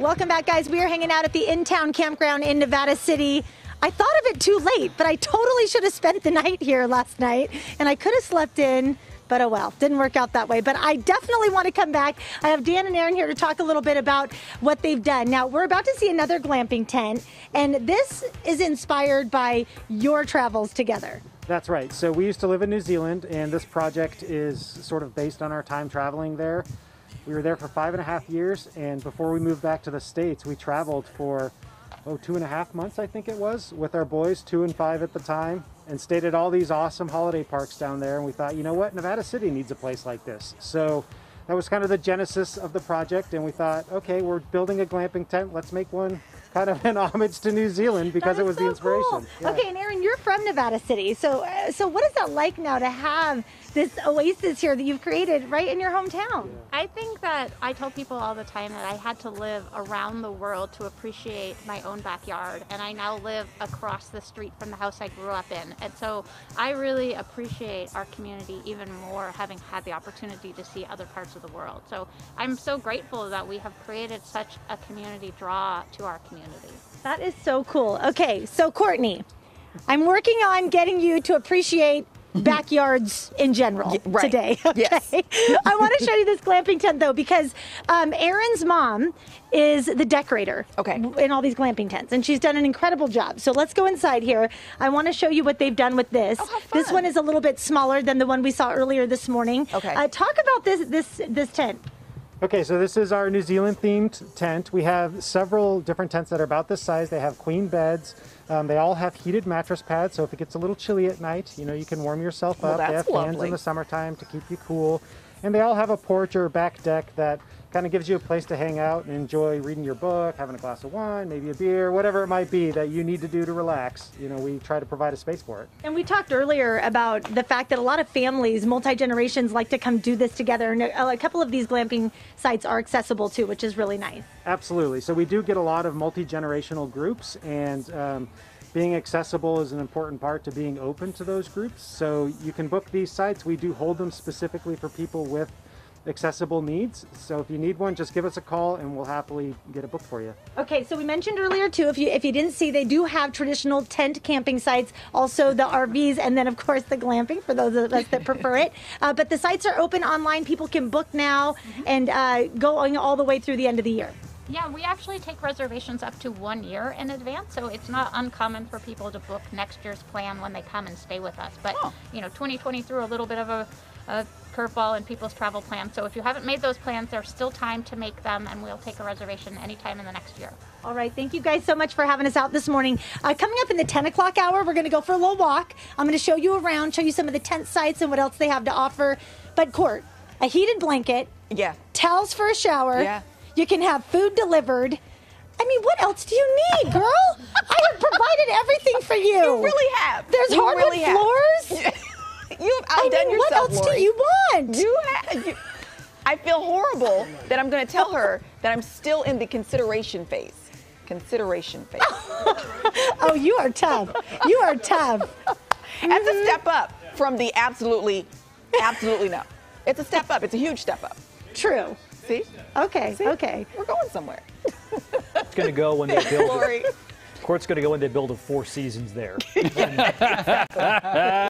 Welcome back, guys. We are hanging out at the In Town Campground in Nevada City. I thought of it too late, but I totally should have spent the night here last night, and I could have slept in. But oh well, didn't work out that way. But I definitely want to come back. I have Dan and Aaron here to talk a little bit about what they've done. Now, we're about to see another glamping tent, and this is inspired by your travels together. That's right. So we used to live in New Zealand, and this project is sort of based on our time traveling there. We were there for five and a half years, and before we moved back to the States, we traveled for, oh, two and a half months, I think it was, with our boys, two and five at the time, and stayed at all these awesome holiday parks down there. And we thought, you know what, Nevada City needs a place like this. So that was kind of the genesis of the project. And we thought, okay, we're building a glamping tent, let's make one kind of an homage to New Zealand because it was so the inspiration. Cool. Yeah. Okay, and Aaron, you're from Nevada City, so uh, so what is that like now to have this oasis here that you've created right in your hometown? Yeah. I think that I tell people all the time that I had to live around the world to appreciate my own backyard, and I now live across the street from the house I grew up in, and so I really appreciate our community even more having had the opportunity to see other parts of the world. So I'm so grateful that we have created such a community draw to our community community. That is so cool. Okay, so Courtney, I'm working on getting you to appreciate backyards in general yeah, right. today. Okay? Yes. I want to show you this glamping tent though, because um, Aaron's mom is the decorator okay. in all these glamping tents, and she's done an incredible job. So let's go inside here. I want to show you what they've done with this. Oh, this one is a little bit smaller than the one we saw earlier this morning. Okay. Uh, talk about this this this tent. Okay, so this is our New Zealand themed tent. We have several different tents that are about this size. They have queen beds. Um, they all have heated mattress pads, so if it gets a little chilly at night, you know, you can warm yourself well, up. they have lovely. fans in the summertime to keep you cool. And they all have a porch or back deck that Kind of gives you a place to hang out and enjoy reading your book, having a glass of wine, maybe a beer, whatever it might be that you need to do to relax. You know, we try to provide a space for it. And we talked earlier about the fact that a lot of families, multi generations, like to come do this together. And a couple of these glamping sites are accessible too, which is really nice. Absolutely. So we do get a lot of multi generational groups and. Um, being accessible is an important part to being open to those groups. So you can book these sites. We do hold them specifically for people with accessible needs. So if you need one, just give us a call and we'll happily get a book for you. Okay, so we mentioned earlier too, if you if you didn't see, they do have traditional tent camping sites, also the RVs, and then of course the glamping for those of us that prefer it. Uh, but the sites are open online; people can book now mm-hmm. and uh, going all the way through the end of the year. Yeah, we actually take reservations up to one year in advance, so it's not uncommon for people to book next year's plan when they come and stay with us. But oh. you know, 2020 threw a little bit of a a curveball in people's travel plans. So if you haven't made those plans, there's still time to make them, and we'll take a reservation anytime in the next year. All right. Thank you guys so much for having us out this morning. Uh, coming up in the 10 o'clock hour, we're going to go for a little walk. I'm going to show you around, show you some of the tent sites and what else they have to offer. But, Court, a heated blanket. Yeah. Towels for a shower. Yeah. You can have food delivered. I mean, what else do you need, girl? I have provided everything for you. You really have. There's you hardwood really have. floors. you've outdone I mean, yourself. What else Lori. do you want? You, you I feel horrible that I'm going to tell her that I'm still in the consideration phase. Consideration phase. oh, you are tough. You are tough. That's mm-hmm. a step up from the absolutely, absolutely no. It's a step up. It's a huge step up. True. See? Okay. See? Okay. We're going somewhere. it's going to go when they build. Lori. Court's going to go when they build a Four Seasons there.